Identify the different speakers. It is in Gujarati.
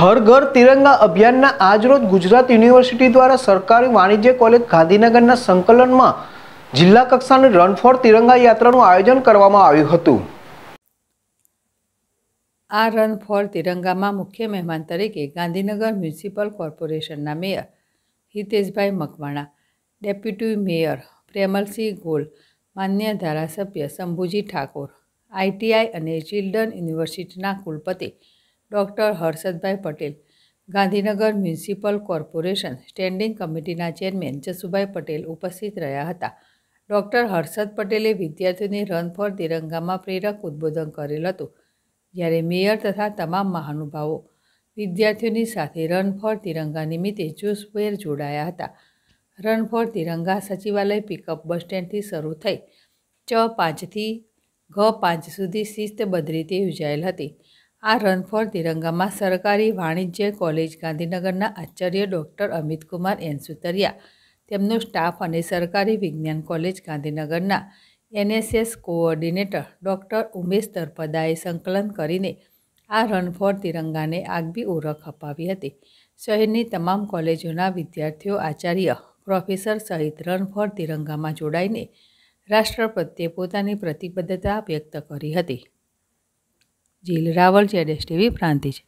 Speaker 1: હર ઘર તિરંગા અભિયાનના આજરોજ ગુજરાત યુનિવર્સિટી દ્વારા સરકારી વાણિજ્ય કોલેજ ગાંધીનગરના સંકલનમાં જિલ્લા કક્ષાની રન ફોર તિરંગા યાત્રાનું આયોજન કરવામાં આવ્યું હતું
Speaker 2: આ રન ફોર તિરંગામાં મુખ્ય મહેમાન તરીકે ગાંધીનગર મ્યુનિસિપલ કોર્પોરેશનના mayor Hiteshbhai Makwana deputy mayor Premalsinh Gol માન્ય ધારાસભ્ય શંભુજી ઠાકોર આઈટીઆઈ અને ચિલ્ડ્રન યુનિવર્સિટીના કુલપતિ doctor Harshadbhai Patel Gandhinagar municipal corporation standing કમિટીના ચેરમેન જસુભાઈ પટેલ ઉપસ્થિત રહ્યા હતા ડૉક્ટર હર્ષદ પટેલે વિદ્યાર્થીઓને રન ફોર તિરંગામાં પ્રેરક ઉદ્બોધન કરેલ હતું જ્યારે મેયર તથા તમામ મહાનુભાવો વિદ્યાર્થીઓની સાથે રન ફોર તિરંગા નિમિત્તે જુસભેર જોડાયા હતા રન ફોર તિરંગા સચિવાલય પિકઅપ બસ સ્ટેન્ડથી શરૂ થઈ ચ પાંચથી ઘ પાંચ સુધી શિસ્તબદ્ધ રીતે યોજાયેલ હતી આ રન ફોર તિરંગામાં સરકારી વાણિજ્ય કોલેજ ગાંધીનગરના આચાર્ય ડૉક્ટર અમિતકુમાર એન સુતરિયા તેમનો સ્ટાફ અને સરકારી વિજ્ઞાન કોલેજ ગાંધીનગરના એનએસએસ કોઓર્ડિનેટર ડૉક્ટર ઉમેશ તરપદાએ સંકલન કરીને આ રન ફોર તિરંગાને આગવી ઓળખ અપાવી હતી શહેરની તમામ કોલેજોના વિદ્યાર્થીઓ આચાર્ય પ્રોફેસર સહિત રન ફોર તિરંગામાં જોડાઈને રાષ્ટ્ર પ્રત્યે પોતાની પ્રતિબદ્ધતા વ્યક્ત કરી હતી જીલ રાવલ છે ડેશ ટીવી પ્રાંતિ છે